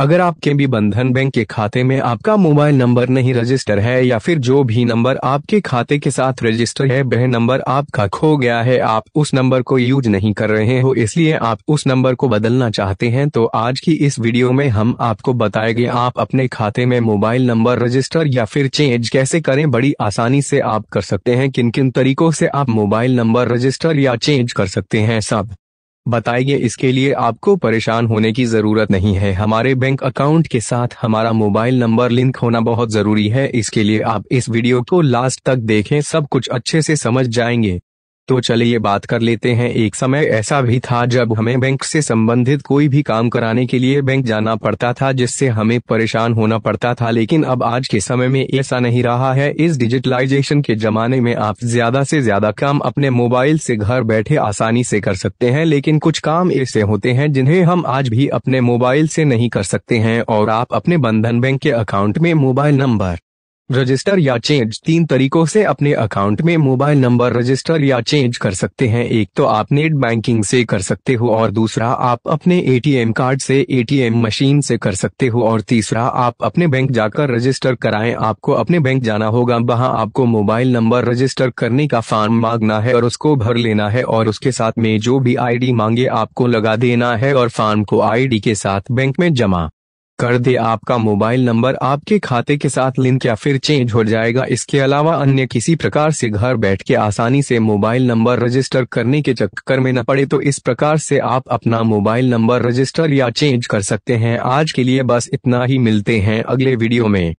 अगर आपके भी बंधन बैंक के खाते में आपका मोबाइल नंबर नहीं रजिस्टर है या फिर जो भी नंबर आपके खाते के साथ रजिस्टर है वह नंबर आपका खो गया है आप उस नंबर को यूज नहीं कर रहे हो इसलिए आप उस नंबर को बदलना चाहते हैं तो आज की इस वीडियो में हम आपको बताएंगे आप अपने खाते में मोबाइल नंबर रजिस्टर या फिर चेंज कैसे करें बड़ी आसानी से आप कर सकते हैं किन किन तरीकों से आप मोबाइल नंबर रजिस्टर या चेंज कर सकते हैं सब बताइए इसके लिए आपको परेशान होने की जरूरत नहीं है हमारे बैंक अकाउंट के साथ हमारा मोबाइल नंबर लिंक होना बहुत जरूरी है इसके लिए आप इस वीडियो को लास्ट तक देखें सब कुछ अच्छे से समझ जाएंगे तो चलिए बात कर लेते हैं एक समय ऐसा भी था जब हमें बैंक से संबंधित कोई भी काम कराने के लिए बैंक जाना पड़ता था जिससे हमें परेशान होना पड़ता था लेकिन अब आज के समय में ऐसा नहीं रहा है इस डिजिटलाइजेशन के जमाने में आप ज्यादा से ज्यादा काम अपने मोबाइल से घर बैठे आसानी से कर सकते हैं लेकिन कुछ काम ऐसे होते हैं जिन्हें हम आज भी अपने मोबाइल से नहीं कर सकते हैं और आप अपने बंधन बैंक के अकाउंट में मोबाइल नंबर रजिस्टर या चेंज तीन तरीकों से अपने अकाउंट में मोबाइल नंबर रजिस्टर या चेंज कर सकते हैं एक तो आप नेट बैंकिंग से कर सकते हो और दूसरा आप अपने एटीएम कार्ड से एटीएम मशीन से कर सकते हो और तीसरा आप अपने बैंक जाकर रजिस्टर कराएं आपको अपने बैंक जाना होगा वहां आपको मोबाइल नंबर रजिस्टर करने का फॉर्म मांगना है और उसको भर लेना है और उसके साथ में जो भी आई मांगे आपको लगा देना है और फॉर्म को आई के साथ बैंक में जमा कर दे आपका मोबाइल नंबर आपके खाते के साथ लिंक या फिर चेंज हो जाएगा इसके अलावा अन्य किसी प्रकार से घर बैठ के आसानी से मोबाइल नंबर रजिस्टर करने के चक्कर में न पड़े तो इस प्रकार से आप अपना मोबाइल नंबर रजिस्टर या चेंज कर सकते हैं आज के लिए बस इतना ही मिलते हैं अगले वीडियो में